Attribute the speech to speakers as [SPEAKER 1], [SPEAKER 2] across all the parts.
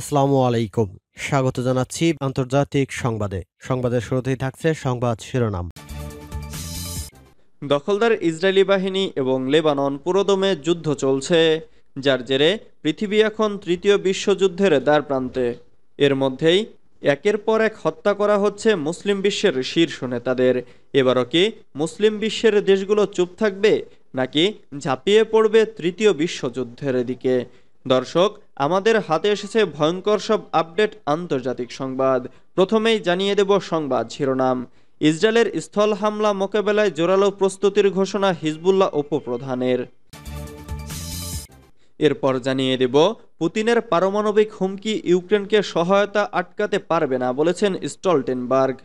[SPEAKER 1] আসসালামু আলাইকুম স্বাগত জানাচ্ছি আন্তর্জাতিক সংবাদে সংবাদের শুরুতেই থাকছে সংবাদ শিরোনাম দখলদার ইসরায়েলি বাহিনী এবং লেবানন পুরোদমে যুদ্ধ চলছে যার জেরে পৃথিবী এখন তৃতীয় বিশ্বযুদ্ধের দ্বার প্রান্তে এর মধ্যেই একের পর এক হত্যা করা হচ্ছে মুসলিম বিশ্বের শীর্ষ নেতাদের এবারও কি মুসলিম বিশ্বের দেশগুলো চুপ থাকবে নাকি ঝাঁপিয়ে পড়বে তৃতীয় বিশ্বযুদ্ধের দিকে দর্শক আমাদের হাতে এসেছে ভয়ঙ্কর সব আপডেট আন্তর্জাতিক সংবাদ প্রথমেই জানিয়ে দেব সংবাদ শিরোনাম ইসরায়েলের স্থল হামলা মোকাবেলায় জোরালো প্রস্তুতির ঘোষণা হিজবুল্লাহ উপপ্রধানের এরপর জানিয়ে দেব পুতিনের পারমাণবিক হুমকি ইউক্রেনকে সহায়তা আটকাতে পারবে না বলেছেন স্টলটেনবার্গ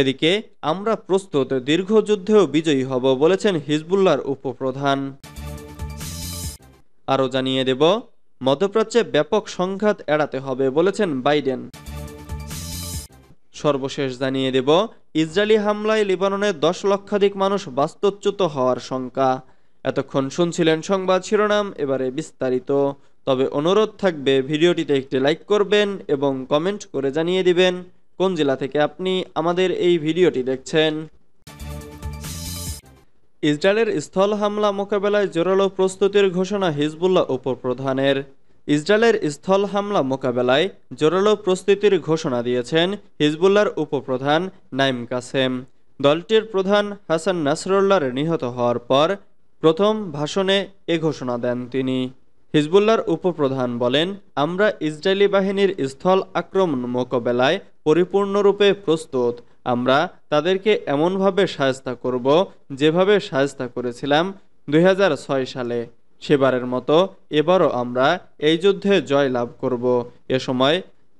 [SPEAKER 1] এদিকে আমরা প্রস্তুত দীর্ঘ যুদ্ধেও বিজয়ী হব বলেছেন হিজবুল্লার উপপ্রধান আরও জানিয়ে দেব মধ্যপ্রাচ্যে ব্যাপক সংঘাত এড়াতে হবে বলেছেন বাইডেন সর্বশেষ জানিয়ে দেব ইসরায়েলি হামলায় লিবাননে দশ লক্ষাধিক মানুষ বাস্তুচ্যুত হওয়ার শঙ্কা এতক্ষণ শুনছিলেন সংবাদ শিরোনাম এবারে বিস্তারিত তবে অনুরোধ থাকবে ভিডিওটিতে একটি লাইক করবেন এবং কমেন্ট করে জানিয়ে দিবেন কোন জেলা থেকে আপনি আমাদের এই ভিডিওটি দেখছেন ইসরায়েলের স্থল হামলা মোকাবেলায় জোরালো প্রস্তুতির ঘোষণা হিজবুল্লাহ উপপ্রধানের ইসরায়েলের স্থল হামলা মোকাবেলায় জোরালো প্রস্তুতির ঘোষণা দিয়েছেন হিজবুল্লার উপপ্রধান নাইম কাসেম দলটির প্রধান হাসান নাসরুল্লাহর নিহত হওয়ার পর প্রথম ভাষণে এ ঘোষণা দেন তিনি হিজবুল্লার উপপ্রধান বলেন আমরা ইসরায়েলি বাহিনীর স্থল আক্রমণ মোকাবেলায় পরিপূর্ণরূপে প্রস্তুত আমরা তাদেরকে এমনভাবে সায়স্তা করব যেভাবে সায়স্তা করেছিলাম দুই সালে সেবারের মতো এবারও আমরা এই যুদ্ধে জয় লাভ করব এ সময়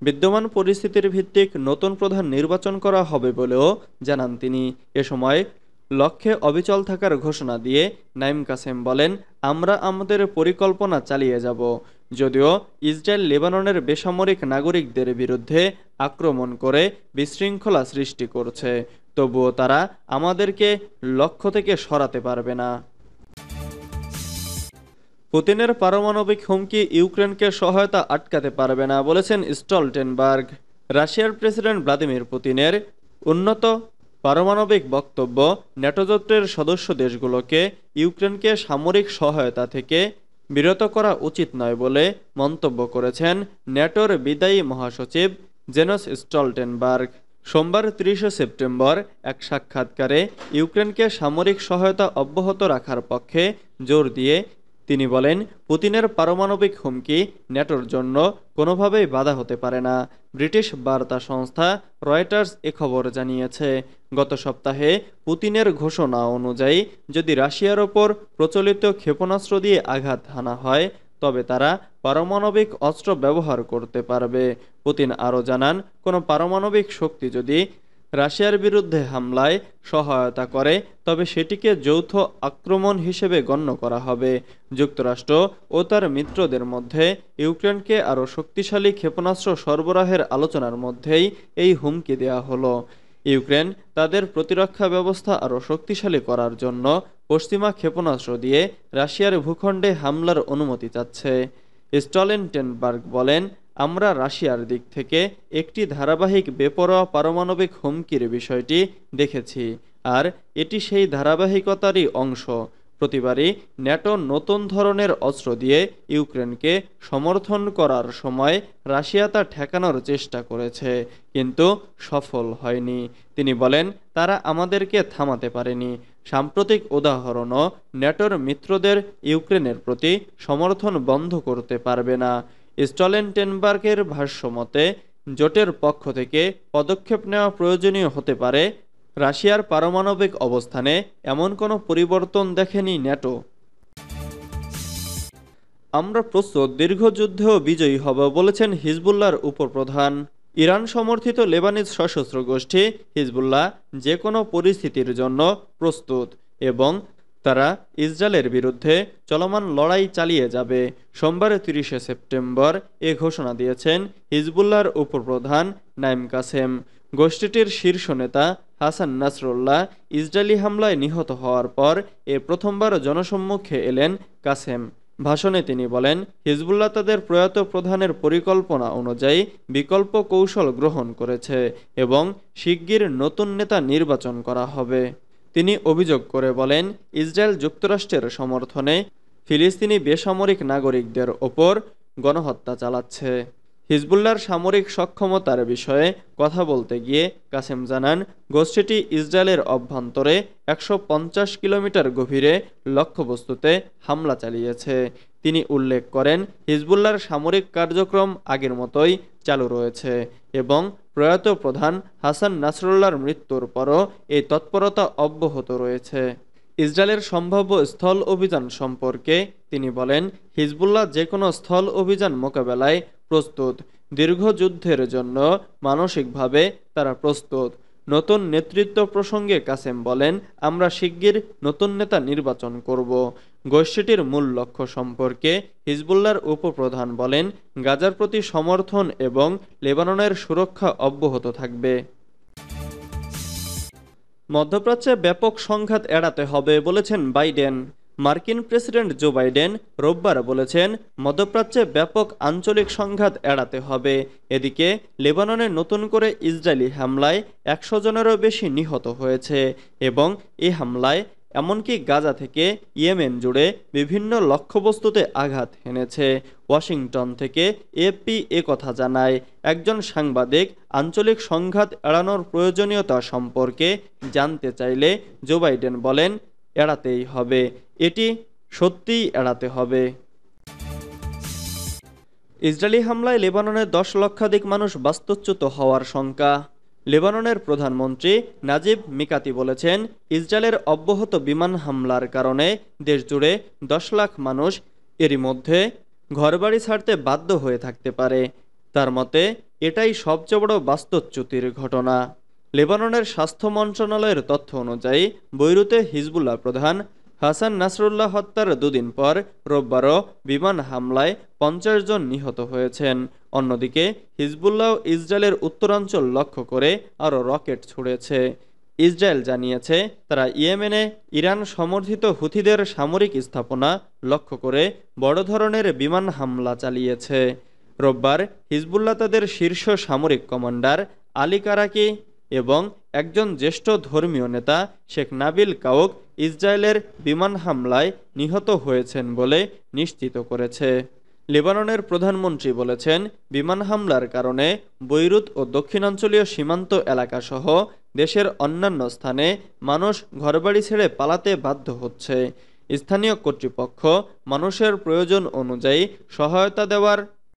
[SPEAKER 1] বিদ্যমান পরিস্থিতির ভিত্তিক নতুন প্রধান নির্বাচন করা হবে বলেও জানান তিনি এ সময় লক্ষ্যে অবিচল থাকার ঘোষণা দিয়ে নাইম কাসেম বলেন আমরা আমাদের পরিকল্পনা চালিয়ে যাব যদিও ইসরায়েল লেবাননের বেসামরিক নাগরিকদের বিরুদ্ধে আক্রমণ করে বিশৃঙ্খলা সৃষ্টি করছে তবুও তারা আমাদেরকে লক্ষ্য থেকে সরাতে পারবে না পুতিনের পারমাণবিক হুমকি ইউক্রেনকে সহায়তা আটকাতে পারবে না বলেছেন স্টলটেনবার্গ রাশিয়ার প্রেসিডেন্ট ভ্লাদিমির পুতিনের উন্নত পারমাণবিক বক্তব্য ন্যাটোজোটের সদস্য দেশগুলোকে ইউক্রেনকে সামরিক সহায়তা থেকে বিরত করা উচিত নয় বলে মন্তব্য করেছেন ন্যাটোর বিদায়ী মহাসচিব জেনস স্টলটেনবার্গ সোমবার ত্রিশে সেপ্টেম্বর এক সাক্ষাৎকারে ইউক্রেনকে সামরিক সহায়তা অব্যাহত রাখার পক্ষে জোর দিয়ে তিনি বলেন পুতিনের পারমাণবিক হুমকি ন্যাটোর জন্য কোনোভাবেই বাধা হতে পারে না ব্রিটিশ বার্তা সংস্থা রয়টার্স এ খবর জানিয়েছে গত সপ্তাহে পুতিনের ঘোষণা অনুযায়ী যদি রাশিয়ার ওপর প্রচলিত ক্ষেপণাস্ত্র দিয়ে আঘাত হানা হয় তবে তারা পারমাণবিক অস্ত্র ব্যবহার করতে পারবে পুতিন আরও জানান কোনো পারমাণবিক শক্তি যদি রাশিয়ার বিরুদ্ধে হামলায় সহায়তা করে তবে সেটিকে যৌথ আক্রমণ হিসেবে গণ্য করা হবে যুক্তরাষ্ট্র ও তার মিত্রদের মধ্যে ইউক্রেনকে আরও শক্তিশালী ক্ষেপণাস্ত্র সরবরাহের আলোচনার মধ্যেই এই হুমকি দেয়া হলো ইউক্রেন তাদের প্রতিরক্ষা ব্যবস্থা আরও শক্তিশালী করার জন্য পশ্চিমা ক্ষেপণাস্ত্র দিয়ে রাশিয়ার ভূখণ্ডে হামলার অনুমতি চাচ্ছে টেনবার্গ বলেন আমরা রাশিয়ার দিক থেকে একটি ধারাবাহিক বেপরোয়া পারমাণবিক হুমকির বিষয়টি দেখেছি আর এটি সেই ধারাবাহিকতারই অংশ প্রতিবারই ন্যাটো নতুন ধরনের অস্ত্র দিয়ে ইউক্রেনকে সমর্থন করার সময় রাশিয়া তা ঠেকানোর চেষ্টা করেছে কিন্তু সফল হয়নি তিনি বলেন তারা আমাদেরকে থামাতে পারেনি সাম্প্রতিক উদাহরণও ন্যাটোর মিত্রদের ইউক্রেনের প্রতি সমর্থন বন্ধ করতে পারবে না স্টলেনটেনবার্গের ভাষ্যমতে জোটের পক্ষ থেকে পদক্ষেপ নেওয়া প্রয়োজনীয় হতে পারে রাশিয়ার পারমাণবিক অবস্থানে এমন কোনো পরিবর্তন দেখেনি ন্যাটো আমরা প্রস্তুত দীর্ঘ যুদ্ধেও বিজয়ী হব বলেছেন হিজবুল্লার উপপ্রধান ইরান সমর্থিত লেবানিজ সশস্ত্র গোষ্ঠী হিজবুল্লাহ যে কোনো পরিস্থিতির জন্য প্রস্তুত এবং তারা ইসরায়েলের বিরুদ্ধে চলমান লড়াই চালিয়ে যাবে সোমবার তিরিশে সেপ্টেম্বর এ ঘোষণা দিয়েছেন হিজবুল্লাহর উপপ্রধান নাইম কাসেম গোষ্ঠীটির শীর্ষ নেতা হাসান নাসরুল্লাহ ইসরায়েলি হামলায় নিহত হওয়ার পর এ প্রথমবার জনসম্মুখে এলেন কাসেম ভাষণে তিনি বলেন হিজবুল্লাহ তাদের প্রয়াত প্রধানের পরিকল্পনা অনুযায়ী বিকল্প কৌশল গ্রহণ করেছে এবং শিগগির নতুন নেতা নির্বাচন করা হবে তিনি অভিযোগ করে বলেন ইসরায়েল যুক্তরাষ্ট্রের সমর্থনে ফিলিস্তিনি বেসামরিক নাগরিকদের ওপর গণহত্যা চালাচ্ছে হিজবুল্লার সামরিক সক্ষমতার বিষয়ে কথা বলতে গিয়ে কাসেম জানান গোষ্ঠীটি ইসরায়েলের অভ্যন্তরে একশো কিলোমিটার গভীরে লক্ষ্যবস্তুতে হামলা চালিয়েছে তিনি উল্লেখ করেন হিজবুল্লার সামরিক কার্যক্রম আগের মতোই চালু রয়েছে এবং প্রয়াত প্রধান হাসান নাসরুল্লাহর মৃত্যুর পরও এই তৎপরতা অব্যাহত রয়েছে ইসরায়েলের সম্ভাব্য স্থল অভিযান সম্পর্কে তিনি বলেন হিজবুল্লাহ যে কোনো স্থল অভিযান মোকাবেলায় প্রস্তুত দীর্ঘ যুদ্ধের জন্য মানসিকভাবে তারা প্রস্তুত নতুন নেতৃত্ব প্রসঙ্গে কাসেম বলেন আমরা শিগগির নতুন নেতা নির্বাচন করব গোষ্ঠীটির মূল লক্ষ্য সম্পর্কে হিজবুল্লার উপপ্রধান বলেন গাজার প্রতি সমর্থন এবং লেবাননের সুরক্ষা অব্যাহত থাকবে মধ্যপ্রাচ্যে ব্যাপক সংঘাত এড়াতে হবে বলেছেন বাইডেন মার্কিন প্রেসিডেন্ট জো বাইডেন রোববার বলেছেন মধ্যপ্রাচ্যে ব্যাপক আঞ্চলিক সংঘাত এড়াতে হবে এদিকে লেবাননে নতুন করে ইসরায়েলি হামলায় একশো জনেরও বেশি নিহত হয়েছে এবং এই হামলায় এমনকি গাজা থেকে ইয়েমেন জুড়ে বিভিন্ন লক্ষ্যবস্তুতে আঘাত হেনেছে ওয়াশিংটন থেকে এপি এ কথা জানায় একজন সাংবাদিক আঞ্চলিক সংঘাত এড়ানোর প্রয়োজনীয়তা সম্পর্কে জানতে চাইলে জো বাইডেন বলেন এড়াতেই হবে এটি সত্যিই এড়াতে হবে ইসরায়েলি হামলায় লেবাননের দশ লক্ষাধিক মানুষ বাস্তুচ্যুত হওয়ার শঙ্কা লেবাননের প্রধানমন্ত্রী নাজিব মিকাতি বলেছেন ইসরায়েলের অব্যাহত বিমান হামলার কারণে দেশজুড়ে দশ লাখ মানুষ এরই মধ্যে ঘরবাড়ি ছাড়তে বাধ্য হয়ে থাকতে পারে তার মতে এটাই সবচেয়ে বড় বাস্তবচ্যুতির ঘটনা লেবাননের স্বাস্থ্য মন্ত্রণালয়ের তথ্য অনুযায়ী বৈরুতে হিজবুল্লাহ প্রধান হাসান নাসরুল্লাহ হত্যার দুদিন পর রোববারও বিমান হামলায় পঞ্চাশ জন নিহত হয়েছেন অন্যদিকে হিজবুল্লাহ ইসরায়েলের উত্তরাঞ্চল লক্ষ্য করে আরও রকেট ছুড়েছে ইসরায়েল জানিয়েছে তারা ইয়েমেনে ইরান সমর্থিত হুথিদের সামরিক স্থাপনা লক্ষ্য করে বড় ধরনের বিমান হামলা চালিয়েছে রোববার হিজবুল্লাহ তাদের শীর্ষ সামরিক কমান্ডার আলী কারাকি এবং একজন জ্যেষ্ঠ ধর্মীয় নেতা শেখ নাবিল কাউক ইসরায়েলের বিমান হামলায় নিহত হয়েছেন বলে নিশ্চিত করেছে লেবাননের প্রধানমন্ত্রী বলেছেন বিমান হামলার কারণে বৈরুত ও দক্ষিণাঞ্চলীয় সীমান্ত এলাকাসহ দেশের অন্যান্য স্থানে মানুষ ঘরবাড়ি ছেড়ে পালাতে বাধ্য হচ্ছে স্থানীয় কর্তৃপক্ষ মানুষের প্রয়োজন অনুযায়ী সহায়তা দেওয়ার